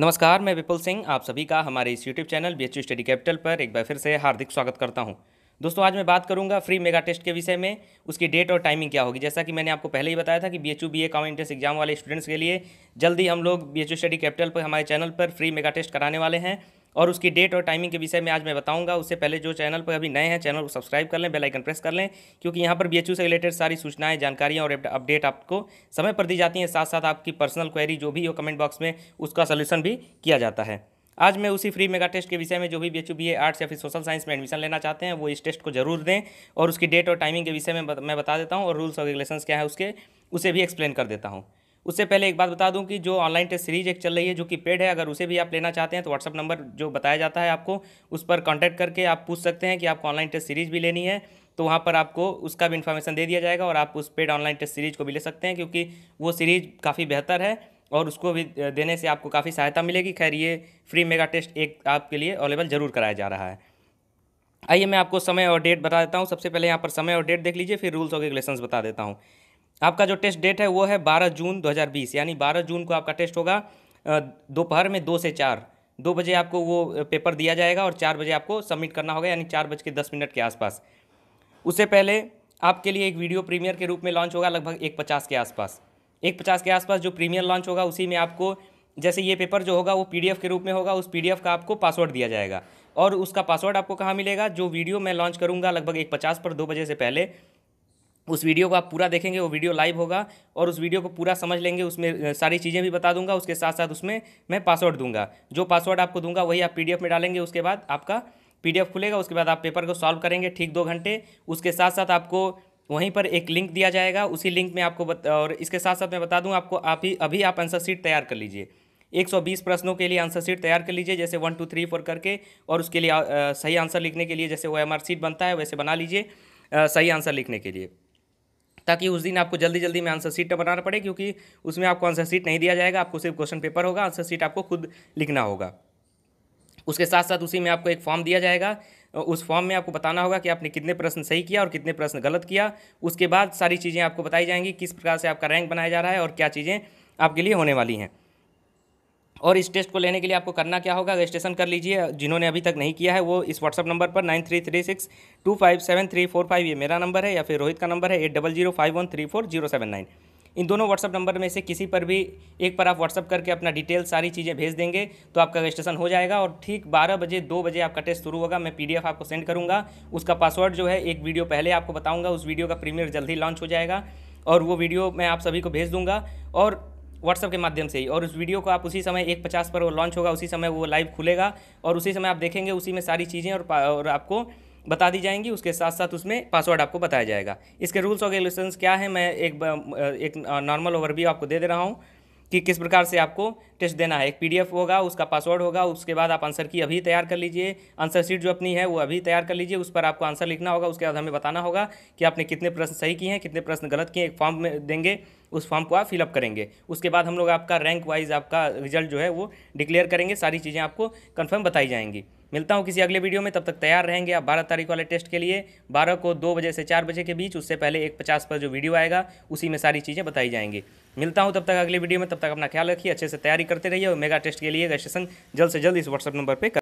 नमस्कार मैं विपुल सिंह आप सभी का हमारे इस YouTube channel B H study capital पर एक बार फिर से हार्दिक स्वागत करता हूं दोस्तों आज मैं बात करूंगा फ्री मेगा टेस्ट के विषय में उसकी डेट और टाइमिंग क्या होगी जैसा कि मैंने आपको पहले ही बताया था कि B H U B A common entrance exam वाले स्टूडेंट्स के लिए जल्दी हम लोग बी एच स्टडी कैपिटल पर हमारे चैनल पर फ्री मेगा टेस्ट कराने वाले हैं और उसकी डेट और टाइमिंग के विषय में आज मैं बताऊंगा उससे पहले जो चैनल पर अभी नए हैं चैनल को सब्सक्राइब कर लें बेल आइकन प्रेस कर लें क्योंकि यहाँ पर बी से रिलेटेड सारी सूचनाएं जानकारियाँ और अपडेट आपको समय पर दी जाती हैं साथ साथ आपकी पर्सनल क्वेरी जो भी हो कमेंट बॉक्स में उसका सोल्यूशन भी किया जाता है आज मैं उसी फ्री मेगा टेस्ट के विषय में जो भी B H B A arts या फिर सोशल साइंस में एडमिशन लेना चाहते हैं वो इस टेस्ट को जरूर दें और उसकी डेट और टाइमिंग के विषय में मैं बता देता हूँ और रूल्स और रेगुलेशन क्या है उसके उसे भी एक्सप्लेन कर देता हूँ उससे पहले एक बात बता दूं कि जो ऑनलाइन टेस्ट सीरीज एक चल रही है जो कि पेड है अगर उसे भी आप लेना चाहते हैं तो व्हाट्सअप नंबर जो बताया जाता है आपको उस पर कॉन्टैक्ट करके आप पूछ सकते हैं कि आपको ऑनलाइन टेस्ट सीरीज भी लेनी है तो वहाँ पर आपको उसका भी इन्फॉर्मेशन दे दिया जाएगा और आप उस पेड ऑनलाइन टेस्ट सीरीज को भी ले सकते हैं क्योंकि वो सीरीज काफ़ी बेहतर है और उसको भी देने से आपको काफ़ी सहायता मिलेगी खैर ये फ्री मेगा टेस्ट एक आपके लिए अवेलेबल ज़रूर कराया जा रहा है आइए मैं आपको समय और डेट बता देता हूँ सबसे पहले यहाँ पर समय और डेट देख लीजिए फिर रूल्स और रेगुलेशंस बता देता हूँ आपका जो टेस्ट डेट है वो है 12 जून 2020 यानी 12 जून को आपका टेस्ट होगा दोपहर में दो से चार दो बजे आपको वो पेपर दिया जाएगा और चार बजे आपको सबमिट करना होगा यानी चार बज के दस मिनट के आसपास उससे पहले आपके लिए एक वीडियो प्रीमियर के रूप में लॉन्च होगा लगभग एक पचास के आसपास एक पचास के आसपास जो प्रीमियर लॉन्च होगा उसी में आपको जैसे ये पेपर जो होगा वो पीडीएफ के रूप में होगा उस पीडीएफ का आपको पासवर्ड दिया जाएगा और उसका पासवर्ड आपको कहाँ मिलेगा जो वीडियो मैं लॉन्च करूँगा लगभग एक पचास पर दो बजे से पहले उस वीडियो को आप पूरा देखेंगे वो वीडियो लाइव होगा और उस वीडियो को पूरा समझ लेंगे उसमें सारी चीज़ें भी बता दूंगा उसके साथ साथ उसमें मैं पासवर्ड दूंगा जो पासवर्ड आपको दूंगा वही आप पीडीएफ में डालेंगे उसके बाद आपका पीडीएफ खुलेगा उसके बाद आप पेपर को सॉल्व करेंगे ठीक दो घंटे उसके साथ साथ आपको वहीं पर एक लिंक दिया जाएगा उसी लिंक में आपको बत, और इसके साथ साथ मैं बता दूँ आपको आप ही अभी आप आंसर शीट तैयार कर लीजिए 120 प्रश्नों के लिए आंसर शीट तैयार कर लीजिए जैसे वन टू थ्री फोर करके और उसके लिए आ, सही आंसर लिखने के लिए जैसे वो एम सीट बनता है वैसे बना लीजिए सही आंसर लिखने के लिए ताकि उस दिन आपको जल्दी जल्दी में आंसर सीट बनाना पड़े क्योंकि उसमें आपको आंसर सीट नहीं दिया जाएगा आपको सिर्फ क्वेश्चन पेपर होगा आंसर सीट आपको खुद लिखना होगा उसके साथ साथ उसी में आपको एक फॉर्म दिया जाएगा उस फॉर्म में आपको बताना होगा कि आपने कितने प्रश्न सही किया और कितने प्रश्न गलत किया उसके बाद सारी चीज़ें आपको बताई जाएंगी किस प्रकार से आपका रैंक बनाया जा रहा है और क्या चीज़ें आपके लिए होने वाली हैं और इस टेस्ट को लेने के लिए आपको करना क्या होगा रजिस्ट्रेशन कर लीजिए जिन्होंने अभी तक नहीं किया है वो इस व्हाट्सअप नंबर पर nine three three six two five seven three four five ये मेरा नंबर है या फिर रोहित का नंबर है eight double zero five one three four zero seven nine इन दोनों व्हाट्सअप नंबर में से किसी पर भी एक पर आप व्हाट्सअप करके अपना डिटेल सारी चीज़ें भेज देंगे तो आपका रजिस्ट्रेशन हो जाएगा और ठीक बारह बजे दो बजे आपका टेस्ट शुरू होगा मैं पीडीएफ आपको सेंड करूँगा उसका पासवर्ड जो है एक वीडियो पहले आपको बताऊँगा उस वीडियो का प्रीमियर जल्दी लॉन्च हो जाएगा और वो वीडियो मैं आप सभी को भेज दूँगा और व्हाट्सअप के माध्यम से ही और उस वीडियो को आप उसी समय एक पचास पर वो लॉन्च होगा उसी समय वो लाइव खुलेगा और उसी समय आप देखेंगे उसी में सारी चीज़ें और, और आपको बता दी जाएंगी उसके साथ साथ उसमें पासवर्ड आपको बताया जाएगा इसके रूल्स और रेगुलेशन क्या है मैं एक एक नॉर्मल ओवरव्यू आपको दे दे रहा हूँ कि किस प्रकार से आपको टेस्ट देना है एक पीडीएफ होगा उसका पासवर्ड होगा उसके बाद आप आंसर की अभी तैयार कर लीजिए आंसर शीट जो अपनी है वो अभी तैयार कर लीजिए उस पर आपको आंसर लिखना होगा उसके बाद हमें बताना होगा कि आपने कितने प्रश्न सही किए हैं कितने प्रश्न गलत किए एक फॉर्म में देंगे उस फॉर्म को आप फिलअप करेंगे उसके बाद हम लोग आपका रैंक वाइज आपका रिजल्ट जो है वो डिक्लेयर करेंगे सारी चीज़ें आपको कन्फर्म बताई जाएंगी मिलता हूँ किसी अगले वीडियो में तब तक तैयार रहेंगे आप बारह तारीख वाले टेस्ट के लिए बारह को दो बजे से चार बजे के बीच उससे पहले एक पचास पर जो वीडियो आएगा उसी में सारी चीज़ें बताई जाएंगी मिलता हूँ तब तक अगले वीडियो में तब तक अपना ख्याल रखिए अच्छे से तैयारी करते रहिए और मेगा टेस्ट के लिए रजिस्ट्रेशन जल्द से जल्द इस व्हाट्सअप नंबर पर